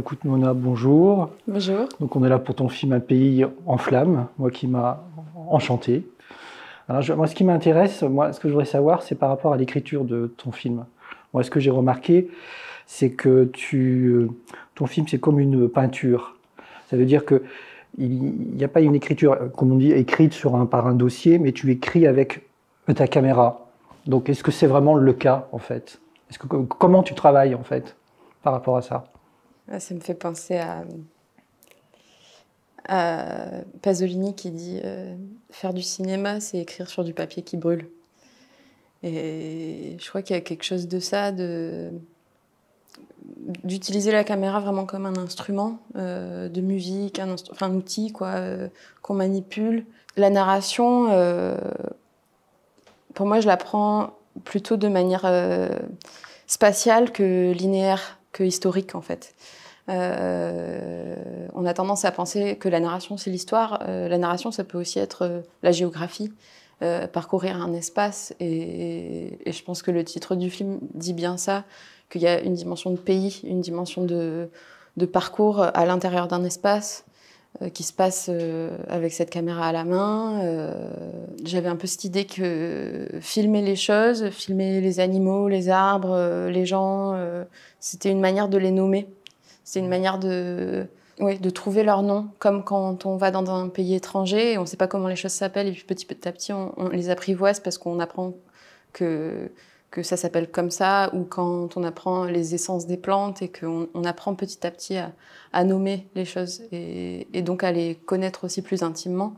écoute, Mona, bonjour. Bonjour. Donc, on est là pour ton film Un pays en flamme, moi qui m'a enchanté. Alors, moi, ce qui m'intéresse, moi, ce que je voudrais savoir, c'est par rapport à l'écriture de ton film. Moi, ce que j'ai remarqué, c'est que tu, ton film, c'est comme une peinture. Ça veut dire que il n'y a pas une écriture, comme on dit, écrite sur un, par un dossier, mais tu écris avec ta caméra. Donc, est-ce que c'est vraiment le cas, en fait est-ce que, Comment tu travailles, en fait, par rapport à ça ah, ça me fait penser à, Pasolini qui dit euh, Faire du cinéma, c'est écrire sur du papier qui brûle. Et je crois qu'il y a quelque chose de ça, d'utiliser la caméra vraiment comme un instrument euh, de musique, un, outil euh, qu'on manipule. La narration, pour moi, je la prends plutôt de manière spatiale que linéaire, que historique en fait. Euh, on a tendance à penser que la narration, c'est l'histoire. Euh, la narration, ça peut aussi être euh, la géographie, parcourir un espace. Et, je pense que le titre du film dit bien ça, qu'il y a une dimension de pays, une dimension de parcours à l'intérieur d'un espace qui se passe avec cette caméra à la main. J'avais un peu cette idée que filmer les choses, filmer les animaux, les arbres, les gens, c'était une manière de les nommer. C'est une mm. manière de, ouais, de trouver leur nom, comme quand on va dans un pays étranger et on ne sait pas comment les choses s'appellent, et puis petit à petit, on, les apprivoise parce qu'on apprend que, que ça s'appelle comme ça, ou quand on apprend les essences des plantes et qu'on on apprend petit à petit à, nommer les choses et, donc à les connaître aussi plus intimement.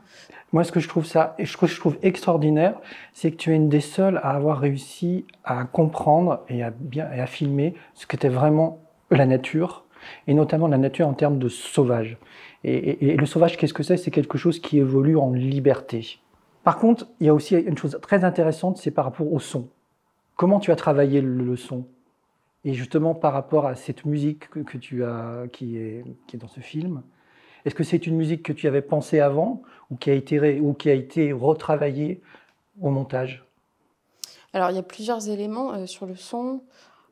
Moi, ce que je trouve ça, et je trouve extraordinaire, c'est que tu es une des seules à avoir réussi à comprendre et à bien et à filmer ce qu'était vraiment la nature et notamment la nature en termes de sauvage. Et, le sauvage, qu'est-ce que c'est C'est quelque chose qui évolue en liberté. Par contre, il y a aussi une chose très intéressante, c'est par rapport au son. Comment tu as travaillé le, son Et justement, par rapport à cette musique que, tu as, qui est, dans ce film, est-ce que c'est une musique que tu avais pensée avant ou qui a été, ou qui a été retravaillée au montage Alors, il y a plusieurs éléments euh, sur le son.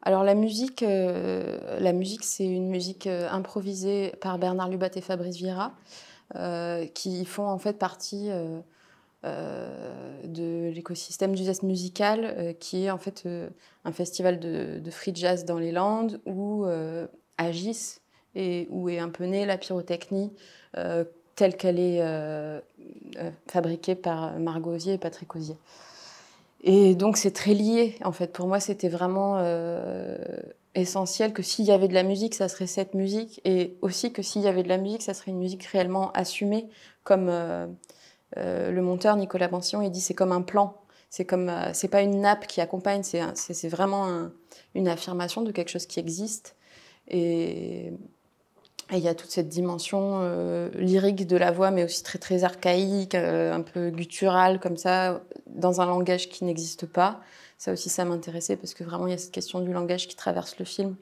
Alors euh, la musique, c'est une musique euh, improvisée par Bernard Lubat et Fabrice Vieira, euh, qui font en fait partie de l'écosystème du jazz musical, qui est en fait un festival de, de, free jazz dans les Landes où agissent et où est un peu née la pyrotechnie telle qu'elle est fabriquée par Margot Osier et Patrick Osier. Et donc c'est très lié en fait. Pour moi, c'était vraiment euh, essentiel que s'il y avait de la musique, ça serait cette musique, et aussi que s'il y avait de la musique, ça serait une musique réellement assumée, comme euh, euh, le monteur Nicolas Bansion, il dit, c'est comme un plan. C'est comme, c'est pas une nappe qui accompagne, c'est, vraiment une affirmation de quelque chose qui existe. Et et il y a toute cette dimension euh, lyrique de la voix, mais aussi très très archaïque, euh, un peu gutturale comme ça, dans un langage qui n'existe pas. Ça aussi, ça m'intéressait parce que vraiment, il y a cette question du langage qui traverse le film, mm.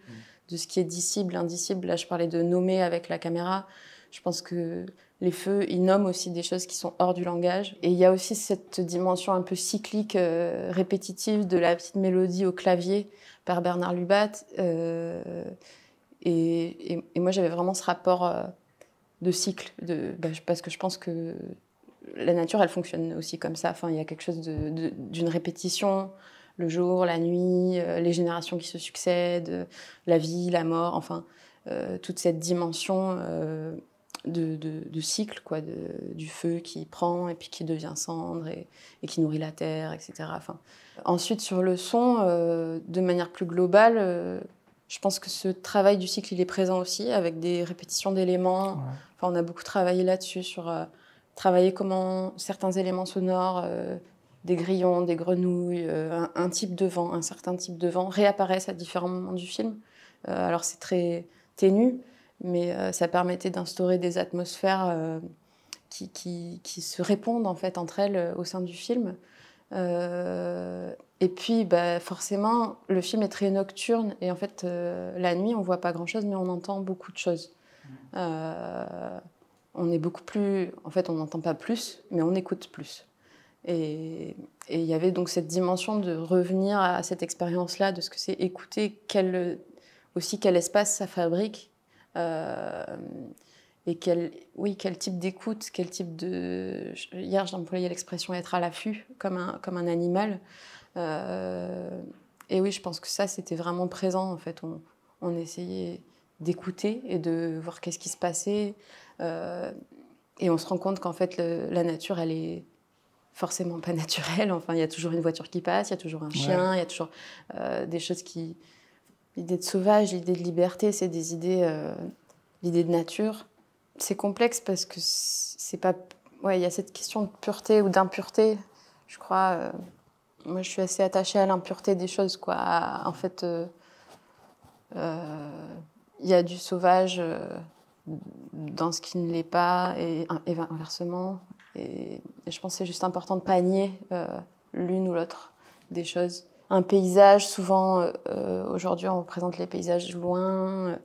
de ce qui est dissible, indicible. Là, je parlais de nommer avec la caméra. Je pense que les feux, ils nomment aussi des choses qui sont hors du langage. Et il y a aussi cette dimension un peu cyclique, euh, répétitive de la petite mélodie au clavier par Bernard Lubat et, moi, j'avais vraiment ce rapport euh, de cycle, de, bah, parce que je pense que la nature, elle fonctionne aussi comme ça. Enfin, il y a quelque chose d'une répétition, le jour, la nuit, euh, les générations qui se succèdent, la vie, la mort, enfin, euh, toute cette dimension de, cycle, quoi, du feu qui prend et puis qui devient cendre et, qui nourrit la terre, etc. Enfin, ensuite, sur le son, de manière plus globale, je pense que ce travail du cycle, il est présent aussi, avec des répétitions d'éléments. Enfin, on a beaucoup travaillé là-dessus, sur euh, travailler comment certains éléments sonores, euh, des grillons, des grenouilles, euh, un, type de vent, un certain type de vent, réapparaissent à différents moments du film. alors c'est très ténu, mais ça permettait d'instaurer des atmosphères qui, qui, qui, se répondent en fait entre elles au sein du film. Euh, et puis, bah, forcément, le film est très nocturne et en fait, euh, la nuit, on voit pas grand-chose, mais on entend beaucoup de choses. Euh, on est beaucoup plus, en fait, on n'entend pas plus, mais on écoute plus. Et il y avait donc cette dimension de revenir à cette expérience-là, de ce que c'est écouter, aussi quel espace ça fabrique et quel, oui, quel type d'écoute, quel type de... Hier, j'ai employé l'expression être à l'affût, comme un, comme un animal. Euh, et oui, je pense que ça, c'était vraiment présent, en fait. On, essayait d'écouter et de voir qu'est-ce qui se passait. Euh, et on se rend compte qu'en fait, la nature, elle est forcément pas naturelle. Enfin, il y a toujours une voiture qui passe, il y a toujours un chien, il y a toujours euh, des choses qui... L'idée de sauvage, l'idée de liberté, c'est des idées... L'idée de nature, c'est complexe parce que c'est pas. Ouais, il y a cette question de pureté ou d'impureté. Je crois. Euh, moi, je suis assez attachée à l'impureté des choses, quoi. En fait, euh, euh, il y a du sauvage dans ce qui ne l'est pas, et, inversement. Et, je pense que c'est juste important de pas nier l'une ou l'autre des choses. Un paysage, souvent, aujourd'hui, on représente les paysages loin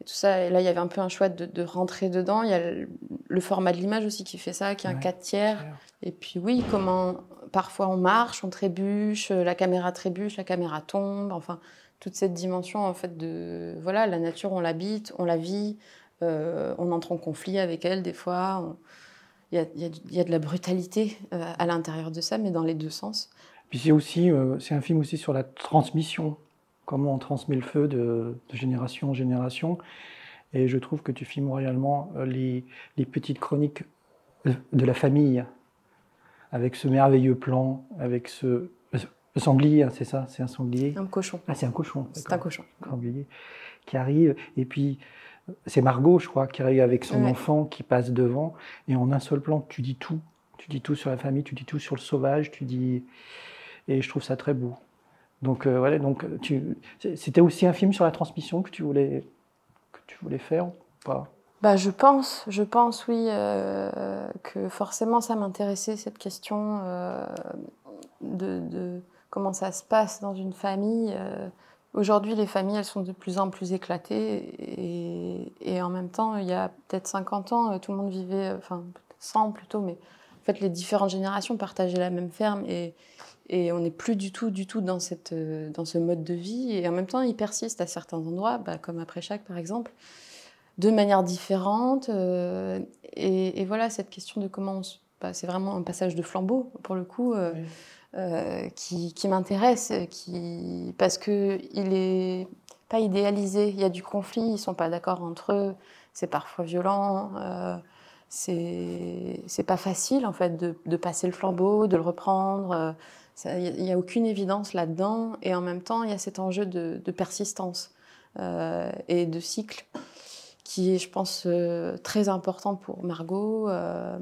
et tout ça. Et là, il y avait un peu un choix de, rentrer dedans. Il y a le, format de l'image aussi qui fait ça, qui est un 4 tiers. Et puis oui, comment parfois on marche, on trébuche, la caméra trébuche, la caméra tombe. Enfin, toute cette dimension en fait de voilà, la nature, on l'habite, on la vit, euh, on entre en conflit avec elle des fois. Il, y a, il, y a, de la brutalité euh, à l'intérieur de ça, mais dans les deux sens. Puis c'est aussi, euh, c'est un film aussi sur la transmission comment on transmet le feu de, génération en génération. Et je trouve que tu filmes réellement euh, les, petites chroniques euh, de la famille, avec ce merveilleux plan, avec ce sanglier, hein, c'est ça, c'est un sanglier. Un cochon. Ah, c'est un cochon. C'est un cochon. qui arrive. Et puis, c'est Margot, je crois, qui arrive avec son enfant, qui passe devant. Et en un seul plan, tu dis tout. Tu dis tout sur la famille, tu dis tout sur le sauvage, tu dis. Et je trouve ça très beau. Donc euh, voilà, donc euh, c'était aussi un film sur la transmission que tu voulais, que tu voulais faire ou pas bah, je pense, je pense, oui, euh, que forcément ça m'intéressait cette question de, comment ça se passe dans une famille. Aujourd'hui, les familles, elles sont de plus en plus éclatées et, et en même temps, il y a peut-être 50 ans, tout le monde vivait, enfin 100 plutôt, mais en fait, les différentes générations partageaient la même ferme et, et on n'est plus du tout, du tout dans, cette, euh, dans ce mode de vie. Et en même temps, il persiste à certains endroits, bah, comme après chaque par exemple, de manière différente. Euh, et, voilà, cette question de comment on bah, c'est vraiment un passage de flambeau, pour le coup, euh, qui, m'intéresse, qui, parce qu'il n'est pas idéalisé. Il y a du conflit, ils ne sont pas d'accord entre eux, c'est parfois violent c'est pas facile en fait de, de, passer le flambeau, de le reprendre. Il n'y a, aucune évidence là-dedans. Et en même temps, il y a cet enjeu de, persistance euh, et de cycle qui est, je pense, euh, très important pour Margot, euh,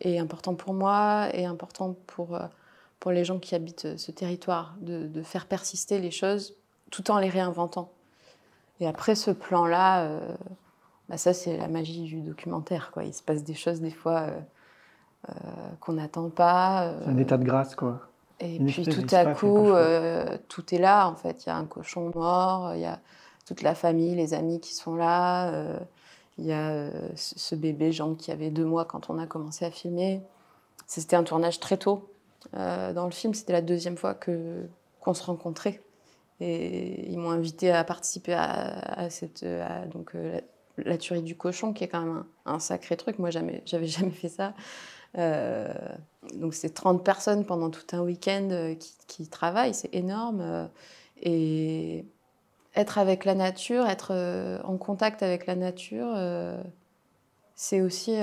et important pour moi, et important pour, pour les gens qui habitent ce territoire, de, faire persister les choses tout en les réinventant. Et après ce plan-là, bah ça c'est la magie du documentaire. Quoi. Il se passe des choses des fois qu'on n'attend pas. C'est un état de grâce, quoi. Et puis tout à coup, euh, tout est là en fait. Il y a un cochon mort, il y a toute la famille, les amis qui sont là. Euh, il y a euh, ce bébé Jean qui avait deux mois quand on a commencé à filmer. C'était un tournage très tôt dans le film. C'était la deuxième fois qu'on se rencontrait. Et ils m'ont invité à participer à, cette donc la, tuerie du cochon, qui est quand même un, un sacré truc. Moi, jamais, j'avais jamais fait ça. Euh, donc c'est 30 personnes pendant tout un week-end euh, qui, travaillent, c'est énorme. Euh, et être avec la nature, être en contact avec la nature, c'est aussi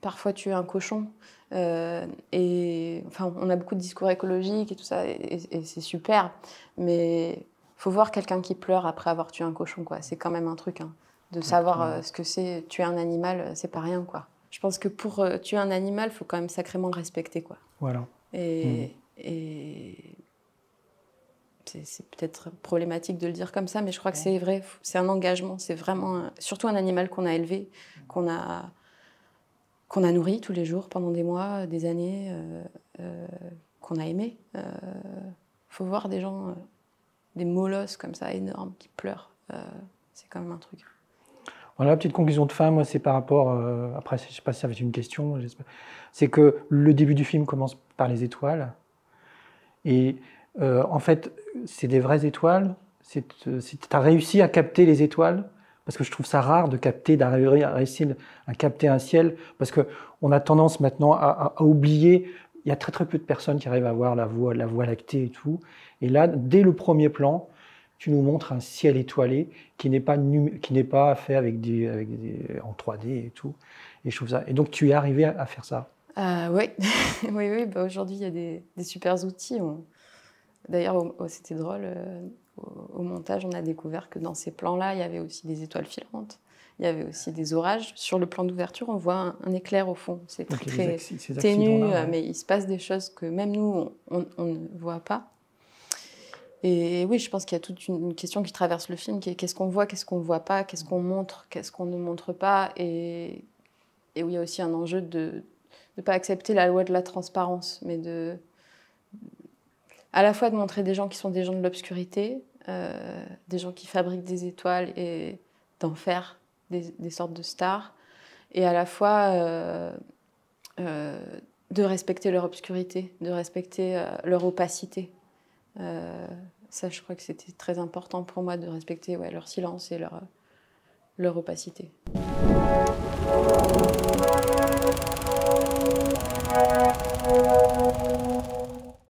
parfois tuer un cochon. et enfin, on a beaucoup de discours écologiques et tout ça, et, c'est super. Mais faut voir quelqu'un qui pleure après avoir tué un cochon, quoi. C'est quand même un truc. Hein. De savoir ce que c'est tuer un animal, c'est pas rien, quoi je pense que pour euh, tuer un animal, il faut quand même sacrément le respecter. Quoi. Voilà. Et, mm. c'est peut-être problématique de le dire comme ça, mais je crois que c'est vrai. C'est un engagement. C'est vraiment, surtout un animal qu'on a élevé, qu'on a qu'on a nourri tous les jours pendant des mois, des années, euh, euh, qu'on a aimé. Il faut voir des gens, des molosses comme ça énormes qui pleurent. c'est quand même un truc. Voilà, petite conclusion de fin, moi c'est par rapport, euh, après je sais pas si ça va être une question, c'est que le début du film commence par les étoiles, et euh, en fait c'est des vraies étoiles, tu euh, as réussi à capter les étoiles, parce que je trouve ça rare de capter, d'arriver à réussir à capter un ciel, parce qu'on a tendance maintenant à, oublier il y a très très peu de personnes qui arrivent à voir la la voie lactée et tout. Et là, dès le premier plan, tu nous montres un ciel étoilé qui n'est pas, qui n'est pas fait avec des, en 3D et tout. Et je trouve ça. Et donc, tu es arrivé à, faire ça. Euh, oui, oui, oui. Bah, aujourd'hui, il y a des, des super outils. D'ailleurs, oh, c'était drôle. Euh, au, montage, on a découvert que dans ces plans-là, il y avait aussi des étoiles filantes. Il y avait aussi des orages. Sur le plan d'ouverture, on voit un, éclair au fond. C'est très, ténu, euh, mais il se passe des choses que même nous, on ne voit pas. Et oui, je pense qu'il y a toute une question qui traverse le film, qui est qu'est-ce qu'on voit, qu'est-ce qu'on ne voit pas, qu'est-ce qu'on montre, qu'est-ce qu'on ne montre pas, et, et, où il y a aussi un enjeu de ne pas accepter la loi de la transparence, mais de à la fois de montrer des gens qui sont des gens de l'obscurité, euh, des gens qui fabriquent des étoiles et d'enfer, des, sortes de stars, et à la fois euh, euh, de respecter leur obscurité, de respecter leur opacité. Euh, ça, je crois que c'était très important pour moi de respecter leur silence et leur euh, opacité.